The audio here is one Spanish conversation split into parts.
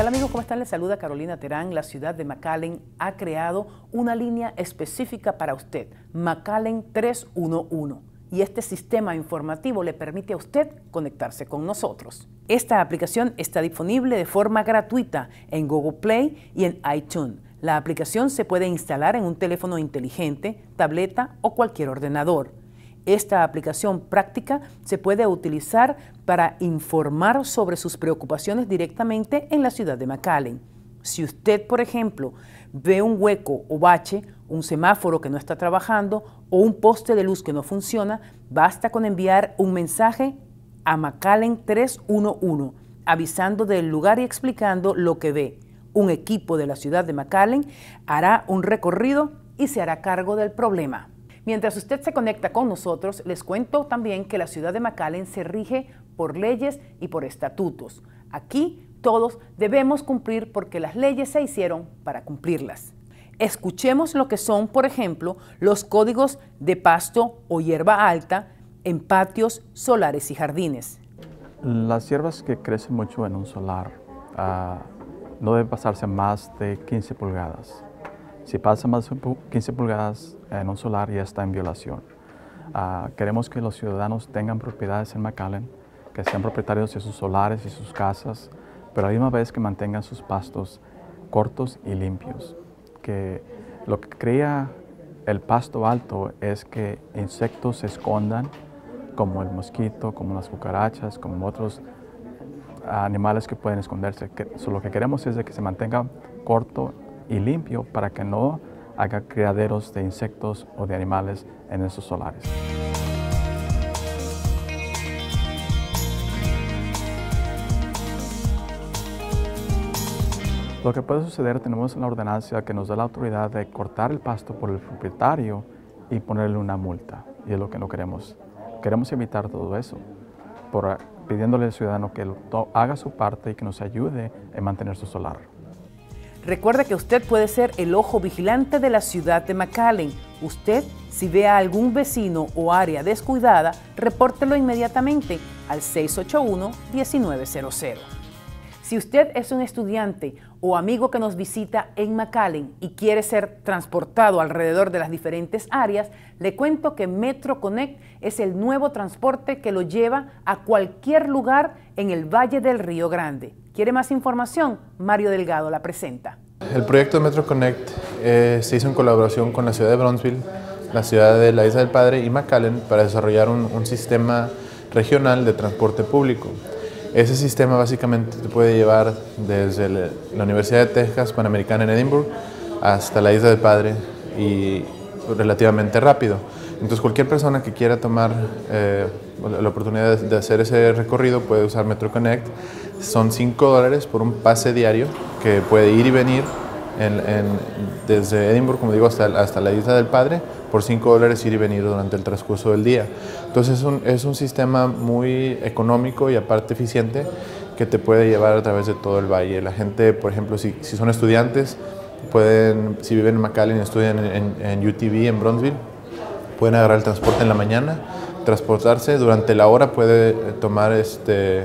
Hola amigos? ¿Cómo están? Les saluda Carolina Terán. La ciudad de McAllen ha creado una línea específica para usted, McAllen 311 y este sistema informativo le permite a usted conectarse con nosotros. Esta aplicación está disponible de forma gratuita en Google Play y en iTunes. La aplicación se puede instalar en un teléfono inteligente, tableta o cualquier ordenador. Esta aplicación práctica se puede utilizar para informar sobre sus preocupaciones directamente en la ciudad de McAllen. Si usted, por ejemplo, ve un hueco o bache, un semáforo que no está trabajando o un poste de luz que no funciona, basta con enviar un mensaje a McAllen 311 avisando del lugar y explicando lo que ve. Un equipo de la ciudad de McAllen hará un recorrido y se hará cargo del problema. Mientras usted se conecta con nosotros, les cuento también que la ciudad de McAllen se rige por leyes y por estatutos. Aquí todos debemos cumplir porque las leyes se hicieron para cumplirlas. Escuchemos lo que son, por ejemplo, los códigos de pasto o hierba alta en patios, solares y jardines. Las hierbas que crecen mucho en un solar ah, no deben pasarse más de 15 pulgadas. Si pasa más de 15 pulgadas en un solar ya está en violación. Ah, queremos que los ciudadanos tengan propiedades en McAllen, que sean propietarios de sus solares y sus casas, pero a la misma vez que mantengan sus pastos cortos y limpios. Que lo que crea el pasto alto es que insectos se escondan, como el mosquito, como las cucarachas, como otros animales que pueden esconderse. lo que queremos es que se mantenga corto y limpio para que no haga criaderos de insectos o de animales en esos solares. Lo que puede suceder, tenemos la ordenancia que nos da la autoridad de cortar el pasto por el propietario y ponerle una multa, y es lo que no queremos. Queremos evitar todo eso, pidiéndole al ciudadano que haga su parte y que nos ayude en mantener su solar. Recuerde que usted puede ser el ojo vigilante de la ciudad de McAllen. Usted, si ve a algún vecino o área descuidada, repórtelo inmediatamente al 681-1900. Si usted es un estudiante o amigo que nos visita en McAllen y quiere ser transportado alrededor de las diferentes áreas, le cuento que Metro es el nuevo transporte que lo lleva a cualquier lugar en el Valle del Río Grande. ¿Quiere más información? Mario Delgado la presenta. El proyecto de Metro eh, se hizo en colaboración con la ciudad de Brownsville, la ciudad de la Isla del Padre y McAllen para desarrollar un, sistema regional de transporte público. Ese sistema básicamente te puede llevar desde la Universidad de Texas Panamericana en Edimburgo hasta la Isla del Padre y relativamente rápido. Entonces cualquier persona que quiera tomar eh, la oportunidad de hacer ese recorrido puede usar MetroConnect son 5 dólares por un pase diario que puede ir y venir desde Edimburgo, como digo, hasta, hasta la isla del Padre, por 5 dólares ir y venir durante el transcurso del día. Entonces es un, es un sistema muy económico y aparte eficiente que te puede llevar a través de todo el valle. La gente, por ejemplo, si, si son estudiantes, pueden, si viven en McAllen y estudian en, en UTV, en Bronzeville, pueden agarrar el transporte en la mañana, transportarse, durante la hora puede eh, tomar este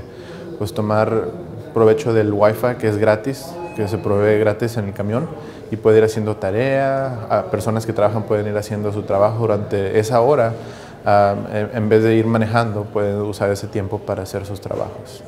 pues tomar provecho del Wi-Fi que es gratis, que se provee gratis en el camión y puede ir haciendo tarea, a ah, personas que trabajan pueden ir haciendo su trabajo durante esa hora, ah, en vez de ir manejando pueden usar ese tiempo para hacer sus trabajos.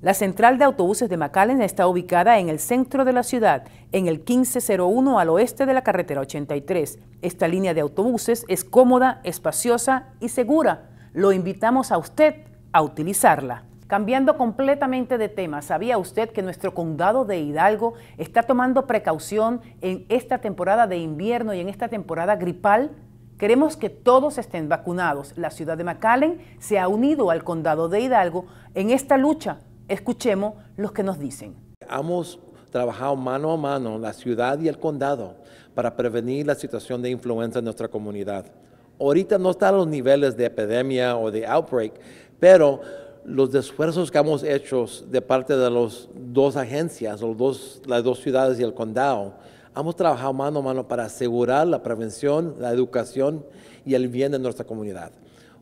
La central de autobuses de McAllen está ubicada en el centro de la ciudad, en el 1501 al oeste de la carretera 83. Esta línea de autobuses es cómoda, espaciosa y segura. Lo invitamos a usted a utilizarla. Cambiando completamente de tema, ¿sabía usted que nuestro condado de Hidalgo está tomando precaución en esta temporada de invierno y en esta temporada gripal? Queremos que todos estén vacunados. La ciudad de McAllen se ha unido al condado de Hidalgo en esta lucha. Escuchemos los que nos dicen. Hemos trabajado mano a mano la ciudad y el condado para prevenir la situación de influenza en nuestra comunidad. Ahorita no están los niveles de epidemia o de outbreak, pero los esfuerzos que hemos hecho de parte de las dos agencias, los las dos ciudades y el condado, hemos trabajado mano a mano para asegurar la prevención, la educación y el bien de nuestra comunidad.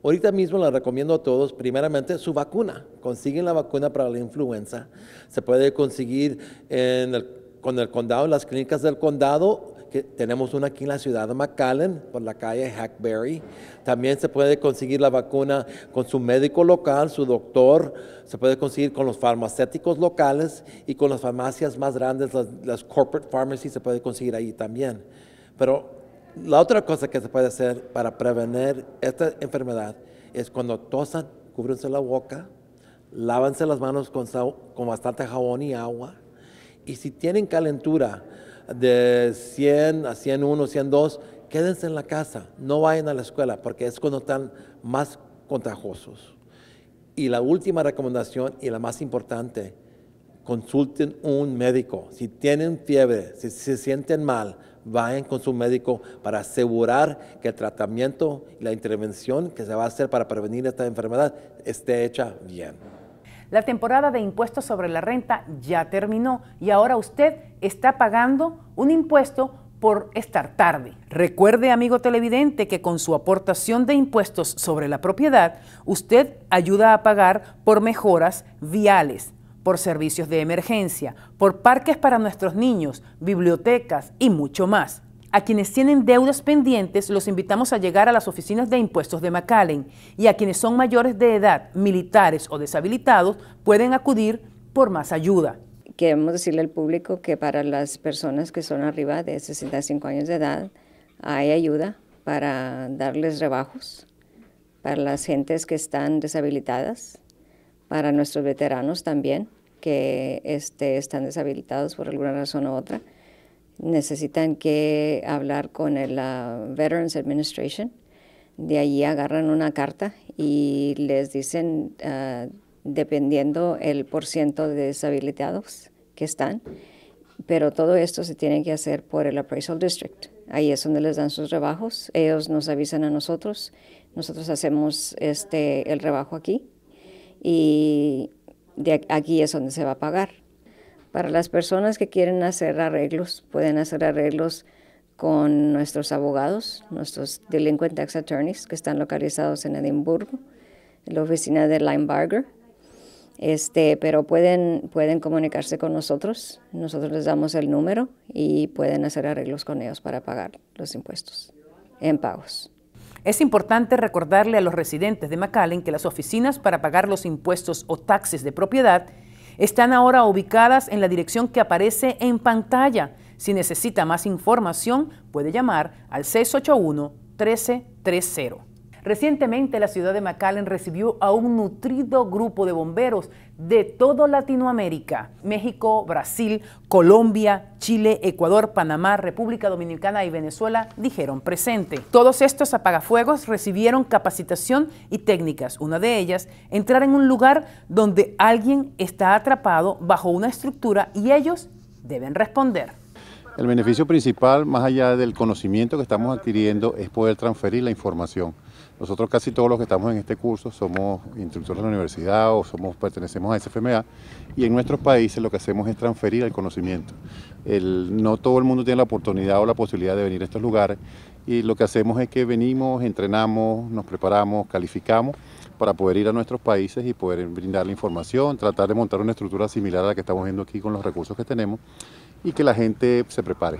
Ahorita mismo les recomiendo a todos, primeramente, su vacuna. Consiguen la vacuna para la influenza. Se puede conseguir con el condado, en las clínicas del condado, tenemos una aquí en la ciudad de McAllen, por la calle Hackberry. También se puede conseguir la vacuna con su médico local, su doctor, se puede conseguir con los farmacéuticos locales y con las farmacias más grandes, las, corporate pharmacies se puede conseguir ahí también. Pero la otra cosa que se puede hacer para prevenir esta enfermedad es cuando tosan, cúbrense la boca, lávanse las manos con, con, bastante jabón y agua. Y si tienen calentura, de 100 a 101, 102, quédense en la casa, no vayan a la escuela, porque es cuando están más contagiosos. Y la última recomendación y la más importante, consulten un médico. Si tienen fiebre, si se sienten mal, vayan con su médico para asegurar que el tratamiento y la intervención que se va a hacer para prevenir esta enfermedad esté hecha bien. La temporada de impuestos sobre la renta ya terminó y ahora usted está pagando un impuesto por estar tarde. Recuerde, amigo televidente, que con su aportación de impuestos sobre la propiedad, usted ayuda a pagar por mejoras viales, por servicios de emergencia, por parques para nuestros niños, bibliotecas y mucho más. A quienes tienen deudas pendientes, los invitamos a llegar a las oficinas de impuestos de McAllen y a quienes son mayores de edad, militares o deshabilitados, pueden acudir por más ayuda. Queremos decirle al público que para las personas que son arriba de 65 años de edad hay ayuda para darles rebajos, para las gentes que están deshabilitadas, para nuestros veteranos también que este, están deshabilitados por alguna razón u otra necesitan que hablar con el Veterans Administration. De allí agarran una carta y les dicen, ah, dependiendo el porciento de deshabilitados que están, pero todo esto se tiene que hacer por el Appraisal District. Ahí es donde les dan sus rebajos. Ellos nos avisan a nosotros. Nosotros hacemos este, el rebajo aquí y de aquí es donde se va a pagar. Para las personas que quieren hacer arreglos, pueden hacer arreglos con nuestros abogados, nuestros delinquent tax attorneys que están localizados en Edimburgo, en la oficina de Lime Este, pero pueden, pueden comunicarse con nosotros, nosotros les damos el número y pueden hacer arreglos con ellos para pagar los impuestos en pagos. Es importante recordarle a los residentes de McAllen que las oficinas para pagar los impuestos o taxes de propiedad están ahora ubicadas en la dirección que aparece en pantalla. Si necesita más información, puede llamar al 681 1330. Recientemente la ciudad de McAllen recibió a un nutrido grupo de bomberos de toda Latinoamérica, México, Brasil, Colombia, Chile, Ecuador, Panamá, República Dominicana y Venezuela dijeron presente. Todos estos apagafuegos recibieron capacitación y técnicas. Una de ellas, entrar en un lugar donde alguien está atrapado bajo una estructura y ellos deben responder. El beneficio principal, más allá del conocimiento que estamos adquiriendo, es poder transferir la información. Nosotros casi todos los que estamos en este curso somos instructores de la universidad o somos, pertenecemos a SFMA y en nuestros países lo que hacemos es transferir el conocimiento. no todo el mundo tiene la oportunidad o la posibilidad de venir a estos lugares y lo que hacemos es que venimos, entrenamos, nos preparamos, calificamos para poder ir a nuestros países y poder brindar la información, tratar de montar una estructura similar a la que estamos viendo aquí con los recursos que tenemos y que la gente se prepare.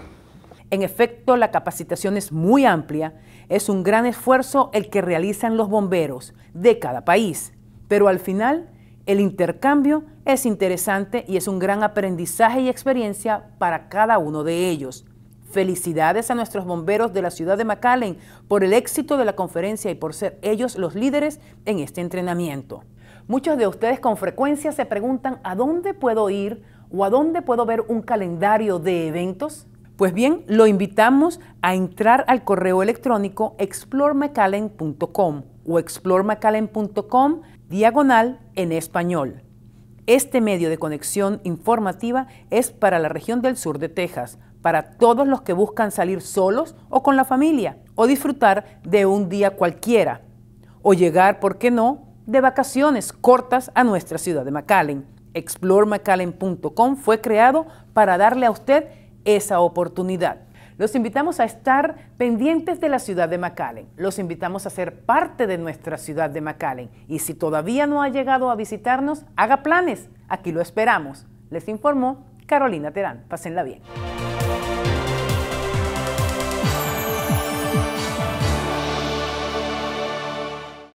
En efecto, la capacitación es muy amplia, es un gran esfuerzo el que realizan los bomberos de cada país, pero al final el intercambio es interesante y es un gran aprendizaje y experiencia para cada uno de ellos. Felicidades a nuestros bomberos de la ciudad de McAllen por el éxito de la conferencia y por ser ellos los líderes en este entrenamiento. Muchos de ustedes con frecuencia se preguntan a dónde puedo ir o a dónde puedo ver un calendario de eventos. Pues bien, lo invitamos a entrar al correo electrónico exploremacallen.com o exploremacallen.com diagonal en español. Este medio de conexión informativa es para la región del sur de Texas, para todos los que buscan salir solos o con la familia, o disfrutar de un día cualquiera, o llegar, ¿por qué no?, de vacaciones cortas a nuestra ciudad de McAllen. ExploreMcAllen.com fue creado para darle a usted esa oportunidad. Los invitamos a estar pendientes de la ciudad de McAllen. Los invitamos a ser parte de nuestra ciudad de McAllen. Y si todavía no ha llegado a visitarnos, haga planes. Aquí lo esperamos. Les informó Carolina Terán. Pásenla bien.